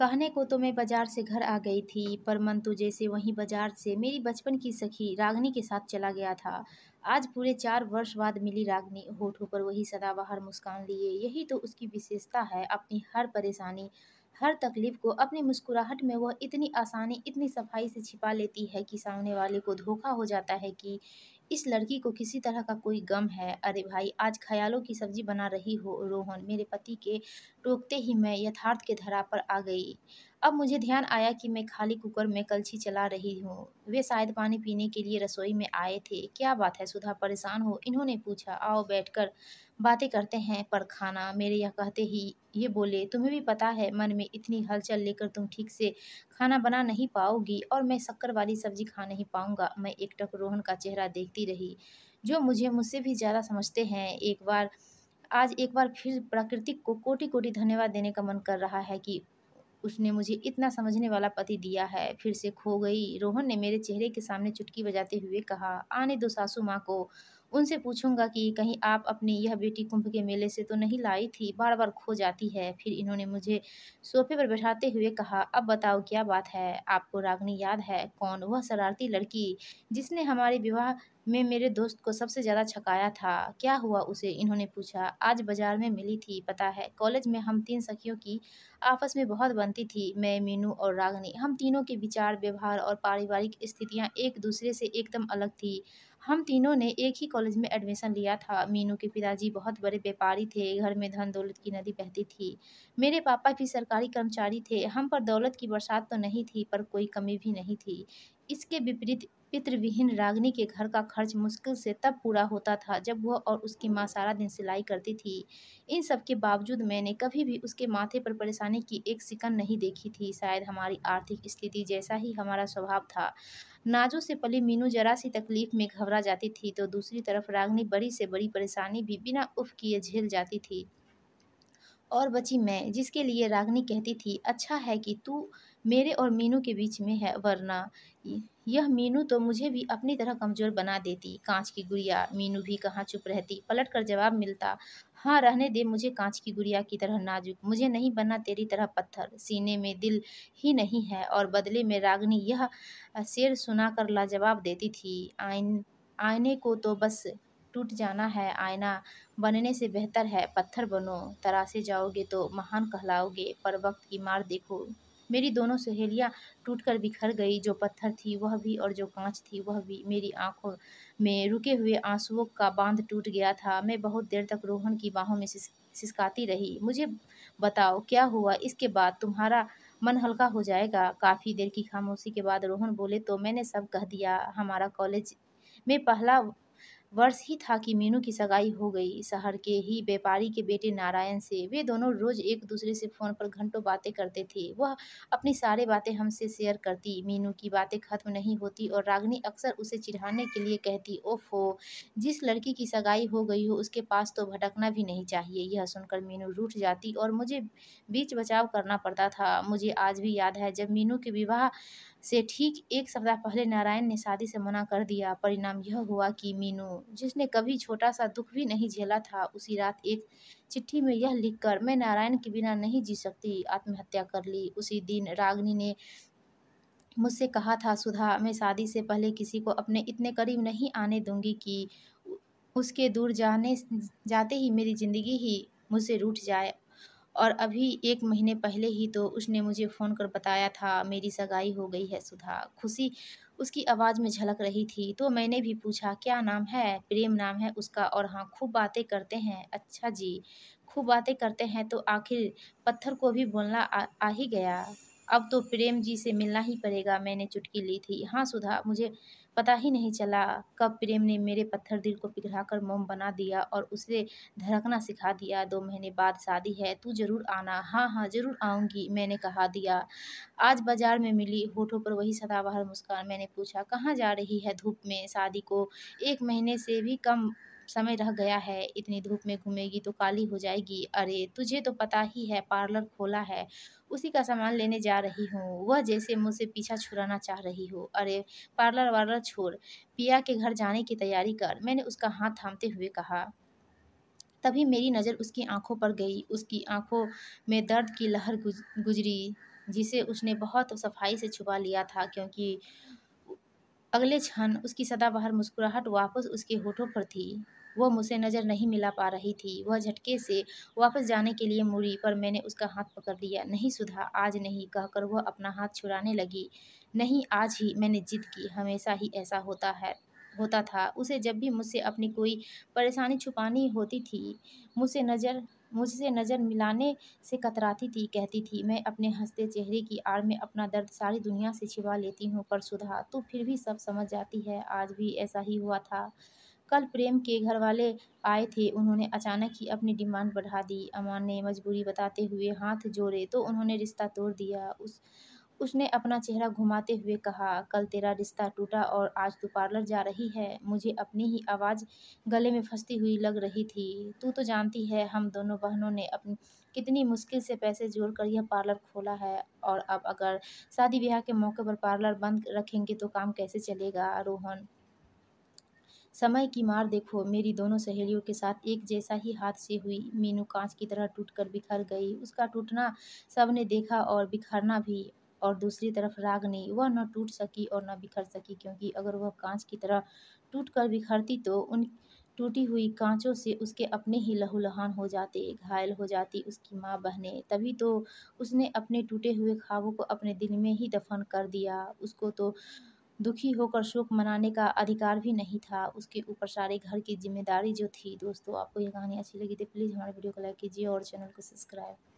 कहने को तो मैं बाजार से घर आ गई थी पर मन तो जैसे वहीं बाजार से मेरी बचपन की सखी रागनी के साथ चला गया था आज पूरे चार वर्ष बाद मिली रागनी होठों पर वही सदाबहार मुस्कान लिए यही तो उसकी विशेषता है अपनी हर परेशानी हर तकलीफ को अपनी मुस्कुराहट में वह इतनी आसानी इतनी सफाई से छिपा लेती है कि सामने वाले को धोखा हो जाता है कि इस लड़की को किसी तरह का कोई गम है अरे भाई आज ख्यालों की सब्जी बना रही हो रोहन मेरे पति के टोकते ही मैं यथार्थ के धरा पर आ गई अब मुझे ध्यान आया कि मैं खाली कुकर में कलछी चला रही हूँ वे शायद पानी पीने के लिए रसोई में आए थे क्या बात है सुधा परेशान हो इन्होंने पूछा आओ बैठकर बातें करते हैं पर खाना मेरे यह कहते ही ये बोले तुम्हें भी पता है मन में इतनी हलचल लेकर तुम ठीक से खाना बना नहीं पाओगी और मैं शक्कर वाली सब्जी खा नहीं पाऊंगा मैं एकटक रोहन का चेहरा देखती रही जो मुझे मुझसे भी ज़्यादा समझते हैं एक बार आज एक बार फिर प्राकृतिक को कोटि कोटि धन्यवाद देने का मन कर रहा है कि उसने मुझे इतना समझने वाला पति दिया है फिर से खो गई रोहन ने मेरे चेहरे के सामने चुटकी बजाते हुए कहा आने दो सासू माँ को उनसे पूछूंगा कि कहीं आप अपनी यह बेटी कुंभ के मेले से तो नहीं लाई थी बार बार खो जाती है फिर इन्होंने मुझे सोफे पर बैठाते हुए कहा अब बताओ क्या बात है आपको रागनी याद है कौन वह शरारती लड़की जिसने हमारे विवाह में मेरे दोस्त को सबसे ज़्यादा छकाया था क्या हुआ उसे इन्होंने पूछा आज बाज़ार में मिली थी पता है कॉलेज में हम तीन सखियों की आपस में बहुत बनती थी मैं मीनू और रागनी हम तीनों के विचार व्यवहार और पारिवारिक स्थितियाँ एक दूसरे से एकदम अलग थी हम तीनों ने एक ही कॉलेज में एडमिशन लिया था मीनू के पिताजी बहुत बड़े व्यापारी थे घर में धन दौलत की नदी बहती थी मेरे पापा भी सरकारी कर्मचारी थे हम पर दौलत की बरसात तो नहीं थी पर कोई कमी भी नहीं थी इसके विपरीत पितृविहीन रागनी के घर का खर्च मुश्किल से तब पूरा होता था जब वह और उसकी माँ सारा दिन सिलाई करती थी इन सब के बावजूद मैंने कभी भी उसके माथे पर परेशानी की एक सिकन नहीं देखी थी शायद हमारी आर्थिक स्थिति जैसा ही हमारा स्वभाव था नाजो से पली मीनू जरा सी तकलीफ में घबरा जाती थी तो दूसरी तरफ रागनी बड़ी से बड़ी परेशानी भी बिना उफ किए झेल जाती थी और बची मैं जिसके लिए रागनी कहती थी अच्छा है कि तू मेरे और मीनू के बीच में है वरना यह मीनू तो मुझे भी अपनी तरह कमज़ोर बना देती कांच की गुड़िया मीनू भी कहाँ चुप रहती पलट कर जवाब मिलता हाँ रहने दे मुझे कांच की गुड़िया की तरह नाजुक मुझे नहीं बनना तेरी तरह पत्थर सीने में दिल ही नहीं है और बदले में रागनी यह शेर सुना कर लाजवाब देती थी आइन आईने को तो बस टूट जाना है आईना बनने से बेहतर है पत्थर बनो तरासे जाओगे तो महान कहलाओगे पर वक्त की मार देखो मेरी दोनों सहेलियाँ टूटकर बिखर गई जो पत्थर थी वह भी और जो कांच थी वह भी मेरी आंखों में रुके हुए आंसुओं का बांध टूट गया था मैं बहुत देर तक रोहन की बाहों में सिस, सिसकाती रही मुझे बताओ क्या हुआ इसके बाद तुम्हारा मन हल्का हो जाएगा काफ़ी देर की खामोशी के बाद रोहन बोले तो मैंने सब कह दिया हमारा कॉलेज में पहला वर्ष ही था कि मीनू की सगाई हो गई शहर के ही व्यापारी के बेटे नारायण से वे दोनों रोज एक दूसरे से फ़ोन पर घंटों बातें करते थे वह अपनी सारी बातें हमसे शेयर करती मीनू की बातें खत्म नहीं होती और रागनी अक्सर उसे चिढ़ाने के लिए कहती ओफो जिस लड़की की सगाई हो गई हो उसके पास तो भटकना भी नहीं चाहिए यह सुनकर मीनू रूठ जाती और मुझे बीच बचाव करना पड़ता था मुझे आज भी याद है जब मीनू के विवाह से ठीक एक सप्ताह पहले नारायण ने शादी से मना कर दिया परिणाम यह हुआ कि मीनू जिसने कभी छोटा सा दुख भी नहीं झेला था उसी रात एक चिट्ठी में यह लिखकर मैं नारायण के बिना नहीं जी सकती आत्महत्या कर ली उसी दिन रागनी ने मुझसे कहा था सुधा मैं शादी से पहले किसी को अपने इतने करीब नहीं आने दूंगी कि उसके दूर जाने जाते ही मेरी ज़िंदगी ही मुझसे रूठ जाए और अभी एक महीने पहले ही तो उसने मुझे फ़ोन कर बताया था मेरी सगाई हो गई है सुधा खुशी उसकी आवाज़ में झलक रही थी तो मैंने भी पूछा क्या नाम है प्रेम नाम है उसका और हाँ खूब बातें करते हैं अच्छा जी खूब बातें करते हैं तो आखिर पत्थर को भी बोलना आ, आ ही गया अब तो प्रेम जी से मिलना ही पड़ेगा मैंने चुटकी ली थी हाँ सुधा मुझे पता ही नहीं चला कब प्रेम ने मेरे पत्थर दिल को पिघला कर मोम बना दिया और उसे धड़कना सिखा दिया दो महीने बाद शादी है तू जरूर आना हाँ हाँ जरूर आऊँगी मैंने कहा दिया आज बाजार में मिली होठों पर वही सदाबहार मुस्कान मैंने पूछा कहाँ जा रही है धूप में शादी को एक महीने से भी कम समय रह गया है इतनी धूप में घूमेगी तो काली हो जाएगी अरे तुझे तो पता ही है पार्लर खोला है उसी का सामान लेने जा रही हूँ वह जैसे मुझसे पीछा छुड़ाना चाह रही हो अरे पार्लर वार्लर छोड़ पिया के घर जाने की तैयारी कर मैंने उसका हाथ थामते हुए कहा तभी मेरी नज़र उसकी आंखों पर गई उसकी आंखों में दर्द की लहर गुजरी जिसे उसने बहुत सफाई से छुपा लिया था क्योंकि अगले क्षण उसकी सदाबहार मुस्कुराहट वापस उसके होठों पर थी वह मुझसे नज़र नहीं मिला पा रही थी वह झटके से वापस जाने के लिए मुड़ी पर मैंने उसका हाथ पकड़ लिया नहीं सुधा आज नहीं कहकर वह अपना हाथ छुड़ाने लगी नहीं आज ही मैंने जिद की हमेशा ही ऐसा होता है होता था उसे जब भी मुझसे अपनी कोई परेशानी छुपानी होती थी मुझसे नज़र मुझसे नज़र मिलाने से कतराती थी कहती थी मैं अपने हंसते चेहरे की आड़ में अपना दर्द सारी दुनिया से छिपा लेती हूँ पर सुधा तो फिर भी सब समझ जाती है आज भी ऐसा ही हुआ था कल प्रेम के घरवाले आए थे उन्होंने अचानक ही अपनी डिमांड बढ़ा दी अमान ने मजबूरी बताते हुए हाथ जोड़े तो उन्होंने रिश्ता तोड़ दिया उस उसने अपना चेहरा घुमाते हुए कहा कल तेरा रिश्ता टूटा और आज तू पार्लर जा रही है मुझे अपनी ही आवाज़ गले में फंसती हुई लग रही थी तू तो जानती है हम दोनों बहनों ने अपनी कितनी मुश्किल से पैसे जोड़ कर यह पार्लर खोला है और अब अगर शादी ब्याह के मौके पर पार्लर बंद रखेंगे तो काम कैसे चलेगा रोहन समय की मार देखो मेरी दोनों सहेलियों के साथ एक जैसा ही हादसे हुई मीनू कांच की तरह टूटकर बिखर गई उसका टूटना सबने देखा और बिखरना भी और दूसरी तरफ रागनी वह न टूट सकी और न बिखर सकी क्योंकि अगर वह कांच की तरह टूट कर बिखरती तो उन टूटी हुई कांचों से उसके अपने ही लहूलहान हो जाते घायल हो जाती उसकी माँ बहने तभी तो उसने अपने टूटे हुए ख्वाबों को अपने दिल में ही दफन कर दिया उसको तो दुखी होकर शोक मनाने का अधिकार भी नहीं था उसके ऊपर सारे घर की जिम्मेदारी जो थी दोस्तों आपको ये कहानी अच्छी लगी थी तो प्लीज़ हमारे वीडियो को लाइक कीजिए और चैनल को सब्सक्राइब